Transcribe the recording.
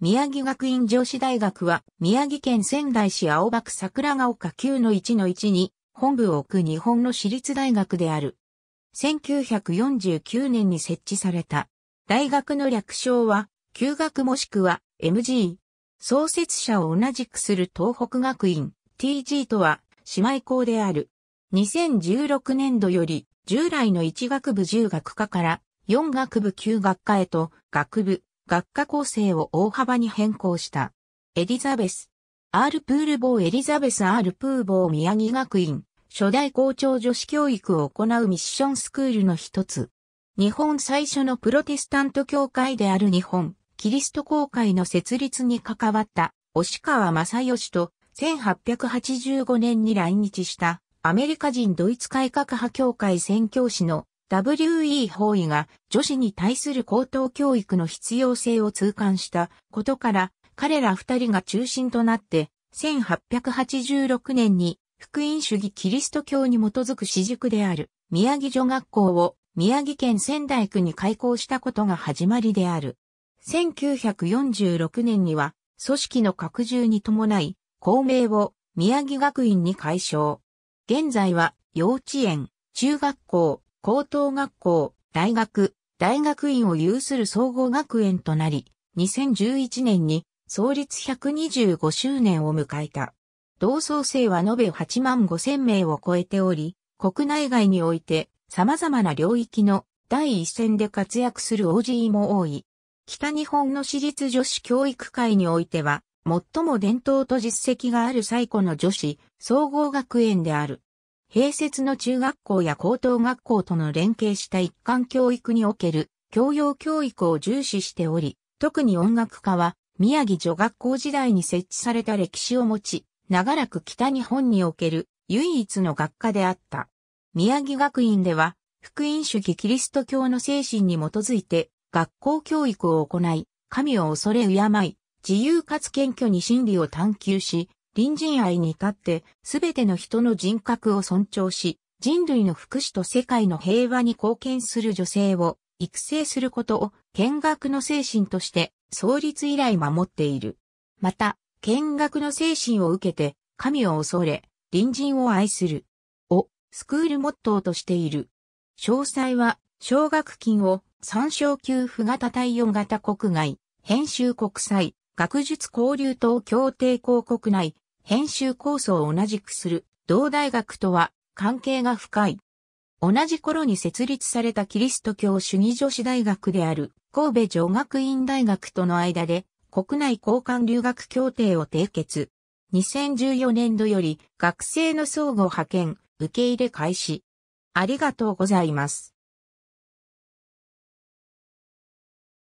宮城学院女子大学は、宮城県仙台市青葉区桜ヶ丘9の1の1に、本部を置く日本の私立大学である。1949年に設置された。大学の略称は、旧学もしくは、MG。創設者を同じくする東北学院、TG とは、姉妹校である。2016年度より、従来の1学部10学科から、4学部9学科へと、学部、学科構成を大幅に変更した。エリザベス。アールプールボーエリザベス・アールプーボー宮城学院、初代校長女子教育を行うミッションスクールの一つ。日本最初のプロテスタント教会である日本、キリスト教会の設立に関わった、押川正義と、1885年に来日した、アメリカ人ドイツ改革派教会宣教師の WE 法医が女子に対する高等教育の必要性を痛感したことから、彼ら二人が中心となって、1886年に福音主義キリスト教に基づく私塾である宮城女学校を宮城県仙台区に開校したことが始まりである。1946年には組織の拡充に伴い、校名を宮城学院に改称。現在は幼稚園、中学校、高等学校、大学、大学院を有する総合学園となり、2011年に創立125周年を迎えた。同窓生は延べ8万5 0 0 0名を超えており、国内外において様々な領域の第一線で活躍する OG も多い。北日本の私立女子教育界においては、最も伝統と実績がある最古の女子、総合学園である。併設の中学校や高等学校との連携した一貫教育における教養教育を重視しており、特に音楽科は宮城女学校時代に設置された歴史を持ち、長らく北日本における唯一の学科であった。宮城学院では、福音主義キリスト教の精神に基づいて、学校教育を行い、神を恐れ敬い、自由かつ謙虚に真理を探求し、隣人愛に至って、すべての人の人格を尊重し、人類の福祉と世界の平和に貢献する女性を育成することを見学の精神として創立以来守っている。また、見学の精神を受けて、神を恐れ、隣人を愛する。を、スクールモットーとしている。詳細は、奨学金を参照給付型対応型国外、編集国際、学術交流等協定広告内、編集構想を同じくする同大学とは関係が深い。同じ頃に設立されたキリスト教主義女子大学である神戸女学院大学との間で国内交換留学協定を締結。2014年度より学生の相互派遣受け入れ開始。ありがとうございます。